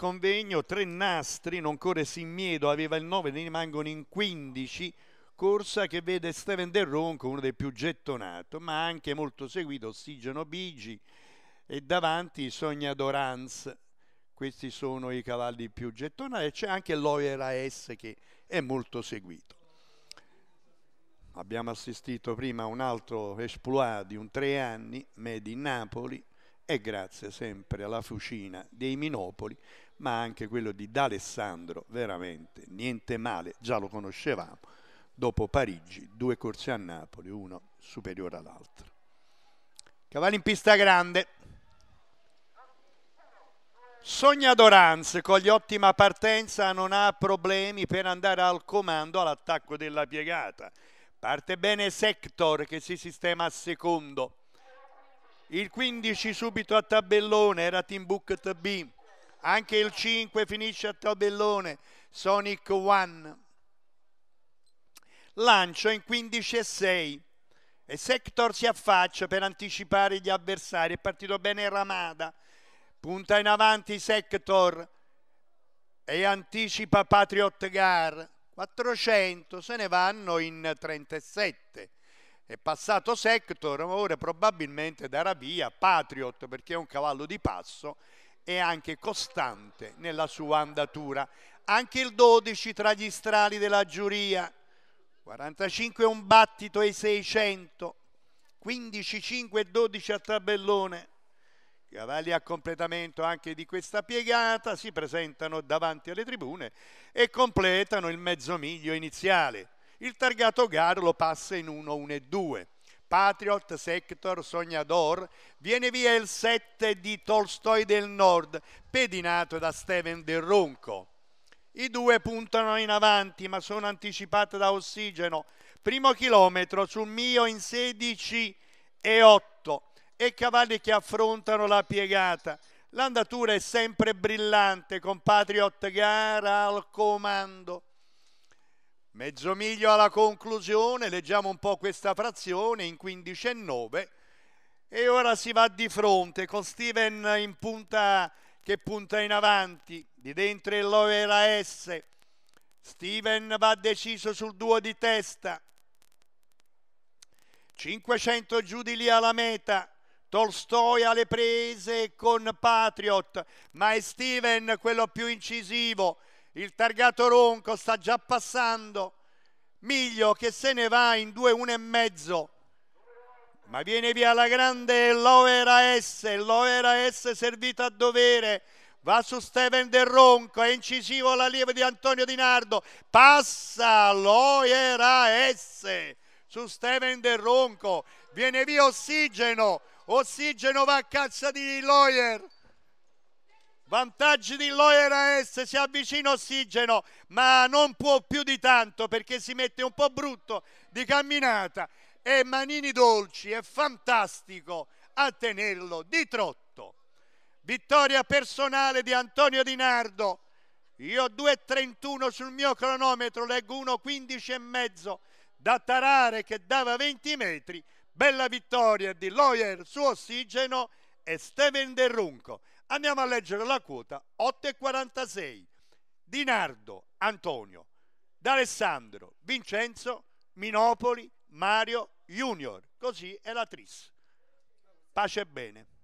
convegno, tre nastri, non corre Simmiedo, aveva il 9, ne rimangono in 15, corsa che vede Steven Del Ronco, uno dei più gettonati, ma anche molto seguito Ossigeno Bigi e davanti Sogna Doranz. Questi sono i cavalli più gettonati e c'è anche l'Oera S che è molto seguito. Abbiamo assistito prima a un altro esploit di un tre anni, Medi Napoli, e grazie sempre alla fucina dei Minopoli, ma anche quello di D'Alessandro, veramente niente male, già lo conoscevamo, dopo Parigi, due corse a Napoli, uno superiore all'altro. Cavalli in pista grande. Sogna Doranz con gli ottima partenza non ha problemi per andare al comando all'attacco della piegata. Parte bene Sector che si sistema a secondo. Il 15 subito a tabellone era Timbuktu B. Anche il 5 finisce a tabellone, Sonic One. lancio in 15 e 6 e Sector si affaccia per anticipare gli avversari. È partito bene Ramada, punta in avanti Sector e anticipa Patriot Gar. 400 se ne vanno in 37 è passato Sector, ora probabilmente darà via Patriot perché è un cavallo di passo e anche costante nella sua andatura. Anche il 12 tra gli strali della giuria, 45 un battito ai 600, 15, 5 e 12 a tabellone. Cavalli a completamento anche di questa piegata si presentano davanti alle tribune e completano il mezzo miglio iniziale. Il targato Garo lo passa in 1, 1 e 2. Patriot Sector Sognador, viene via il 7 di Tolstoi del Nord, pedinato da Steven Del Ronco. I due puntano in avanti, ma sono anticipati da ossigeno. Primo chilometro sul mio in 16 e 8 e cavalli che affrontano la piegata. L'andatura è sempre brillante con Patriot Gara al comando. Mezzo miglio alla conclusione, leggiamo un po' questa frazione in 15 e 9 e ora si va di fronte con Steven in punta che punta in avanti, di dentro il Loera S. Steven va deciso sul duo di testa. 500 giù di lì alla meta. Tolstoi alle prese con Patriot, ma è Steven quello più incisivo il targato Ronco sta già passando, Miglio che se ne va in 2-1 e mezzo, ma viene via la grande Lovera S, Lovera S servita a dovere, va su Steven Del Ronco, è incisivo l'allievo di Antonio Di Nardo, passa Loera S su Steven Del Ronco, viene via Ossigeno, Ossigeno va a caccia di Loyer, Vantaggi di Loera S, si avvicina ossigeno, ma non può più di tanto perché si mette un po' brutto di camminata. E Manini Dolci è fantastico a tenerlo di trotto. Vittoria personale di Antonio Di Nardo. Io 2.31 sul mio cronometro, leggo 1.15 e mezzo da Tarare che dava 20 metri. Bella vittoria di Loyer su ossigeno e Steven Derrunco. Andiamo a leggere la quota 8,46. Di Nardo, Antonio, D'Alessandro, Vincenzo, Minopoli, Mario Junior. Così è la tris. Pace e bene.